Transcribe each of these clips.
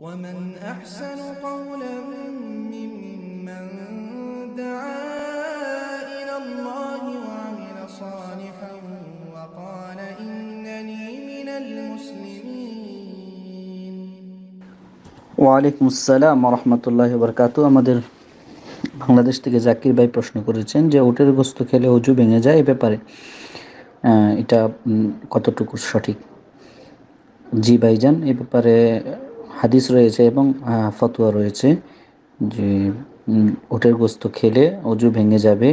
ومن أحسن قولا ممن دعا إلى الله وعمل صالحا وقال إنني من المسلمين ওয়ালাইকুম আসসালাম রহমতুল্লাহ বরকাত আমাদের বাংলাদেশ থেকে জাকির ভাই প্রশ্ন করেছেন যে ওটের গোস্ত খেলে উঁচু ভেঙে যায় এ ব্যাপারে এটা কতটুকু সঠিক জি ভাইজান এ ব্যাপারে হাদিস রয়েছে এবং ফতোয়া রয়েছে যে ওটের গোস্ত খেলে অজু ভেঙে যাবে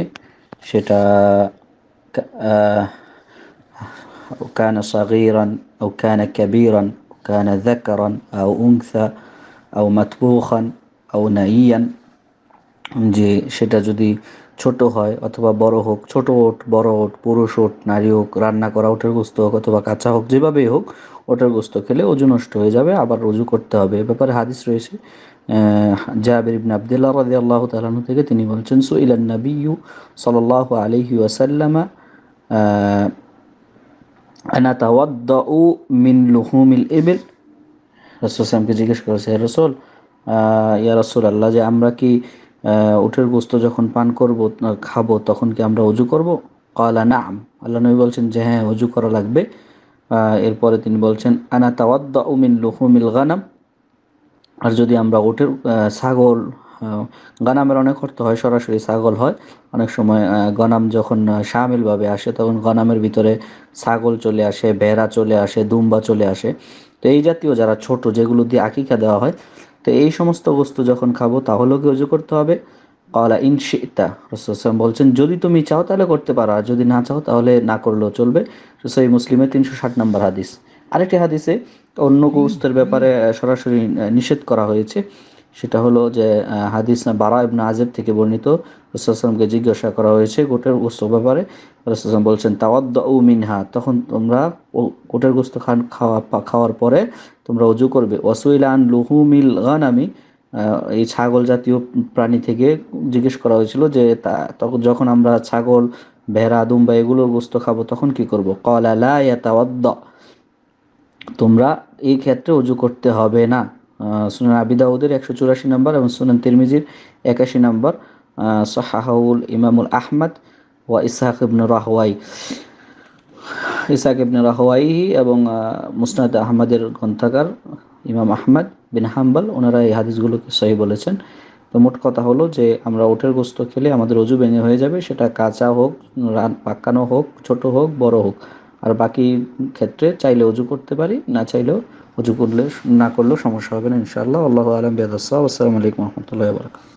সেটা كان صغيرا أو كان كبيرا كان ذكرا أو أنثى أو مطبوخا أو نعيا যে সেটা যদি ছোট হয় অথবা বড় হোক ছোট ওট বড় ওট পুরুষ ওট নারী হোক রান্না করা ওঠের গোস্ত হোক অথবা কাঁচা হোক যেভাবেই হোক ওটার গোস্ত খেলে ওজন নষ্ট হয়ে যাবে আবার রুজু করতে হবে এ ব্যাপারে হাদিস রয়েছে জাবির ইবনে আবদুল্লাহ রাদি আল্লাহ তালাহ থেকে তিনি বলছেন সুইলান নবী ইউ সাল্লাহ আলহি ওয়াসাল্লামা আনা তাওয়াদ্দাউ মিন লুহুমিল ইবিল রসুল সামকে জিজ্ঞেস করেছে রসুল ইয়া রসুল আল্লাহ যে আমরা কি উঠের গোস্ত যখন পান করব খাবো তখন কি আমরা অজু করব কালা নাম আল্লাহ নবী বলছেন যে হ্যাঁ অজু করা লাগবে এরপরে তিনি বলছেন আনা তাওয়াদ্দা উমিন লুহুমিল গানাম আর যদি আমরা উঠের ছাগল গানামের অনেক অর্থ হয় সরাসরি ছাগল হয় অনেক সময় গনাম যখন সামিলভাবে আসে তখন গনামের ভিতরে ছাগল চলে আসে ভেড়া চলে আসে দুম্বা চলে আসে তো এই জাতীয় যারা ছোট যেগুলো দিয়ে আকিকা দেওয়া হয় তো এই সমস্ত বস্তু যখন খাবো তাহলেও কি অজু করতে হবে কলা ইনশিতা রসুলাম বলছেন যদি তুমি চাও তাহলে করতে পারো আর যদি না চাও তাহলে না করলেও চলবে সেই মুসলিমের তিনশো ষাট নম্বর হাদিস আরেকটি হাদিসে অন্য গোস্তের ব্যাপারে সরাসরি নিষেধ করা হয়েছে সেটা হলো যে হাদিস বারা ইবনা আজেব থেকে বর্ণিত রসুলামকে জিজ্ঞাসা করা হয়েছে গোটের গোস্ত ব্যাপারে রসুলাম বলছেন তাওয়াদ্দ ও মিনহা তখন তোমরা ও গোটের গোস্ত খান খাওয়া খাওয়ার পরে তোমরা অজু করবে ওয়াসুইলান লুহুমিল আমি এই ছাগল জাতীয় প্রাণী থেকে জিজ্ঞেস করা হয়েছিল যে তা তখন যখন আমরা ছাগল ভেড়া দুম্বা এগুলোর গোস্ত খাবো তখন কি করবো কলালা ইয়াতাওয়াদ্দ তোমরা এই ক্ষেত্রে অজু করতে হবে না সুনান আবিদাউদের একশো চুরাশি নম্বর এবং সুনান তিরমিজির একাশি নম্বর সাহাউল ইমামুল আহমদ ওয়া ইসাহাক ইবন রাহওয়াই ইসাহাক ইবন রাহওয়াই এবং মুসনাদ আহমদের গ্রন্থাকার ইমাম আহমদ বিন হাম্বাল ওনারা এই হাদিসগুলোকে সহি বলেছেন তো মোট কথা হলো যে আমরা ওটের গোস্ত খেলে আমাদের অজু ভেঙে হয়ে যাবে সেটা কাঁচা হোক রান পাকানো হোক ছোট হোক বড় হোক আর বাকি ক্ষেত্রে চাইলে অজু করতে পারি না চাইলেও অজু করলে না করলেও সমস্যা হবে না ইনশাআল্লাহ আল্লাহ আলম বেদাসা আসসালামু আলাইকুম রহমতুল্লাহ বরকাত